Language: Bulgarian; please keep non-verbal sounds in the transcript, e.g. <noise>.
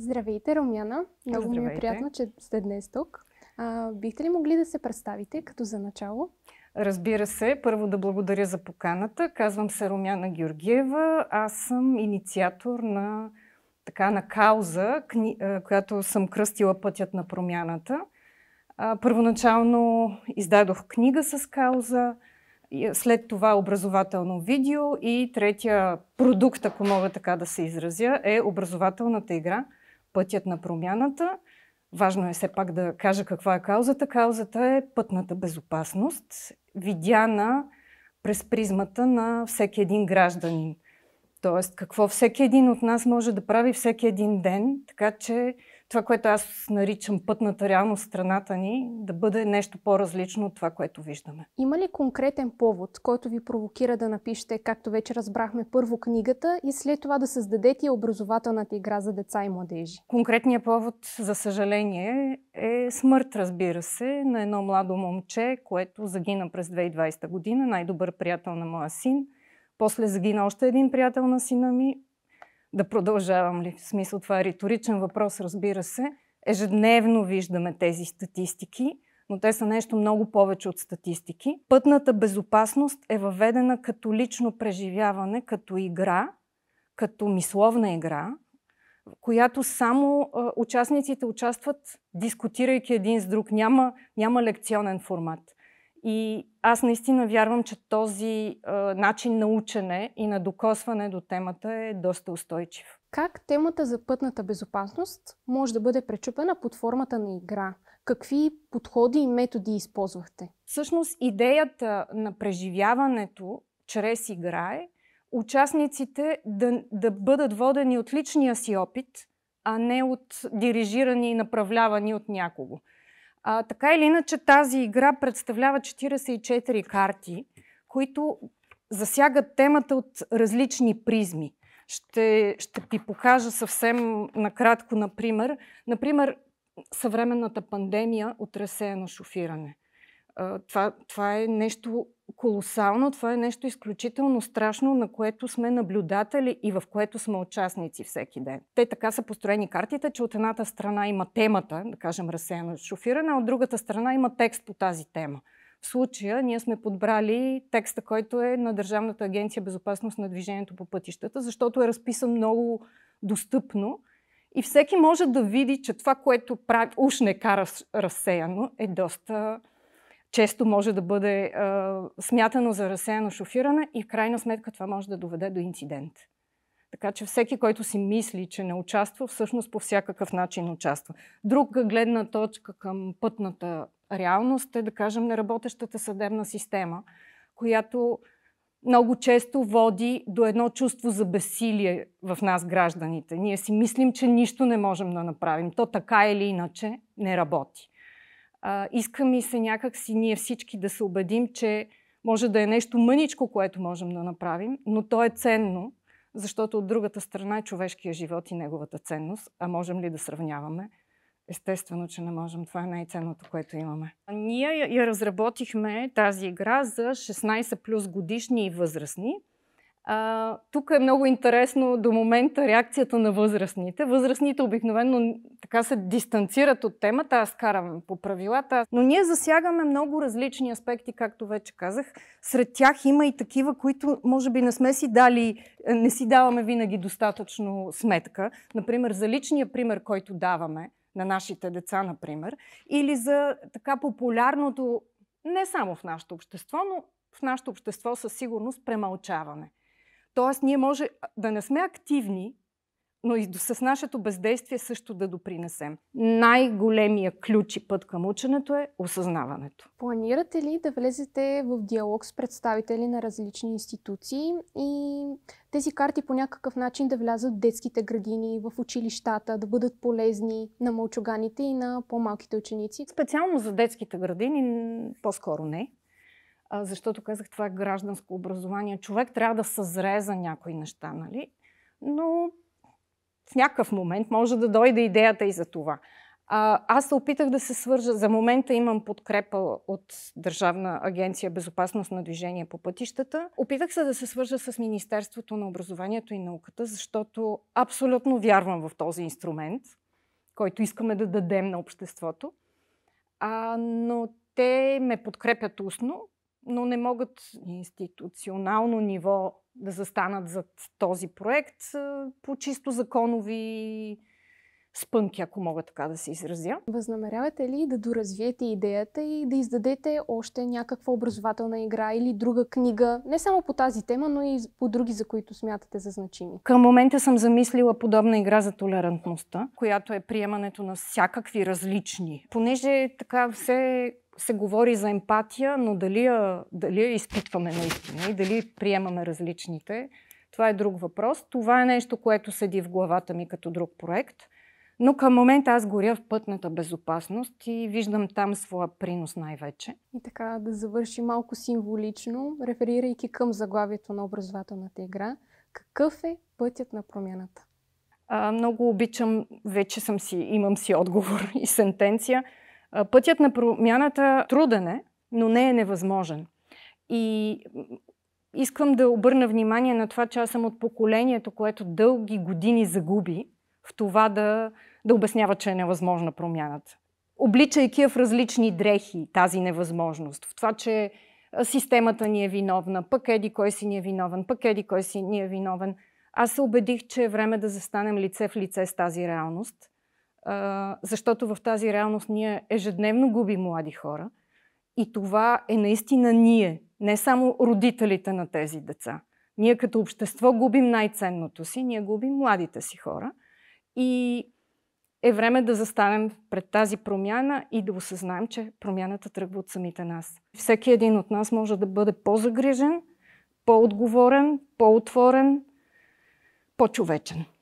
Здравейте, Румяна! Много Здравейте. ми е приятно, че сте днес тук. А, бихте ли могли да се представите като за начало? Разбира се, първо да благодаря за поканата. Казвам се Румяна Георгиева. Аз съм инициатор на така на кауза, кни... която съм кръстила Пътят на промяната. А, първоначално издадох книга с кауза, след това образователно видео и третия продукт, ако мога така да се изразя, е образователната игра – пътят на промяната. Важно е все пак да кажа каква е каузата. Каузата е пътната безопасност, видяна през призмата на всеки един гражданин. Тоест, какво всеки един от нас може да прави всеки един ден, така че това, което аз наричам пътната реалност страната ни, да бъде нещо по-различно от това, което виждаме. Има ли конкретен повод, който ви провокира да напишете, както вече разбрахме, първо книгата и след това да създадете образователната игра за деца и младежи? Конкретният повод, за съжаление, е смърт, разбира се, на едно младо момче, което загина през 2020 година, най-добър приятел на моя син. После загина още един приятел на сина ми, да продължавам ли. В смисъл това е риторичен въпрос, разбира се. Ежедневно виждаме тези статистики, но те са нещо много повече от статистики. Пътната безопасност е въведена като лично преживяване, като игра, като мисловна игра, в която само а, участниците участват, дискутирайки един с друг. Няма, няма лекционен формат. И аз наистина вярвам, че този начин на учене и на докосване до темата е доста устойчив. Как темата за пътната безопасност може да бъде пречупена под формата на игра? Какви подходи и методи използвахте? Всъщност идеята на преживяването чрез игра е участниците да, да бъдат водени от личния си опит, а не от дирижирани и направлявани от някого. А, така или иначе тази игра представлява 44 карти, които засягат темата от различни призми. Ще, ще ти покажа съвсем накратко, например. Например, съвременната пандемия от разсеяно шофиране. Това, това е нещо колосално. Това е нещо изключително страшно, на което сме наблюдатели и в което сме участници всеки ден. Те така са построени картите, че от едната страна има темата, да кажем разсеяно шофиране, а от другата страна има текст по тази тема. В случая ние сме подбрали текста, който е на Държавната агенция безопасност на движението по пътищата, защото е разписан много достъпно и всеки може да види, че това, което прави, уж не е кара разсеяно, е доста често може да бъде а, смятано за разсеяно шофиране и в крайна сметка това може да доведе до инцидент. Така че всеки, който си мисли, че не участва, всъщност по всякакъв начин участва. Друга гледна точка към пътната реалност е, да кажем, неработещата съдебна система, която много често води до едно чувство за безсилие в нас, гражданите. Ние си мислим, че нищо не можем да направим. То така или иначе не работи. Искаме иска ми се някак си ние всички да се убедим, че може да е нещо мъничко, което можем да направим, но то е ценно, защото от другата страна е човешкия живот и неговата ценност. А можем ли да сравняваме? Естествено, че не можем. Това е най-ценното, което имаме. Ние я разработихме тази игра за 16 плюс годишни и възрастни, тук е много интересно до момента реакцията на възрастните. Възрастните обикновено така се дистанцират от темата, аз карам по правилата, но ние засягаме много различни аспекти, както вече казах. Сред тях има и такива, които може би не сме си дали, не си даваме винаги достатъчно сметка. Например, за личния пример, който даваме на нашите деца, например, или за така популярното, не само в нашето общество, но в нашето общество със сигурност премълчаване. Тоест, ние може да не сме активни, но и с нашето бездействие също да допринесем. Най-големия ключ и път към ученето е осъзнаването. Планирате ли да влезете в диалог с представители на различни институции и тези карти по някакъв начин да влязат в детските градини, в училищата, да бъдат полезни на мълчоганите и на по-малките ученици? Специално за детските градини по-скоро не защото казах, това е гражданско образование. Човек трябва да съзре за някои неща, нали? Но в някакъв момент може да дойде идеята и за това. А, аз се опитах да се свържа. За момента имам подкрепа от Държавна агенция Безопасност на движение по пътищата. Опитах се да се свържа с Министерството на образованието и науката, защото абсолютно вярвам в този инструмент, който искаме да дадем на обществото. А, но те ме подкрепят устно, но не могат институционално ниво да застанат зад този проект по чисто законови спънки, ако мога така да се изразя. Възнамерявате ли да доразвиете идеята и да издадете още някаква образователна игра или друга книга, не само по тази тема, но и по други, за които смятате за значими? Към момента съм замислила подобна игра за толерантността, която е приемането на всякакви различни. Понеже така все се говори за емпатия, но дали я, дали я изпитваме наистина и дали приемаме различните, това е друг въпрос. Това е нещо, което седи в главата ми като друг проект. Но към момента аз горя в пътната безопасност и виждам там своя принос най-вече. И така, да завърши малко символично, реферирайки към заглавието на образователната игра, какъв е пътят на промяната? А, много обичам, вече съм си, имам си отговор <laughs> и сентенция – Пътят на промяната труден е, но не е невъзможен. И искам да обърна внимание на това, че аз съм от поколението, което дълги години загуби в това да, да обяснява, че е невъзможна промяната. Обличайки я в различни дрехи, тази невъзможност, в това, че системата ни е виновна, пък еди кой си ни е виновен, пък еди кой си ни е виновен. Аз се убедих, че е време да застанем лице в лице с тази реалност – защото в тази реалност ние ежедневно губим млади хора. И това е наистина ние, не само родителите на тези деца. Ние като общество губим най-ценното си, ние губим младите си хора. И е време да застанем пред тази промяна и да осъзнаем, че промяната тръгва от самите нас. Всеки един от нас може да бъде по-загрижен, по-отговорен, по-отворен, по-човечен.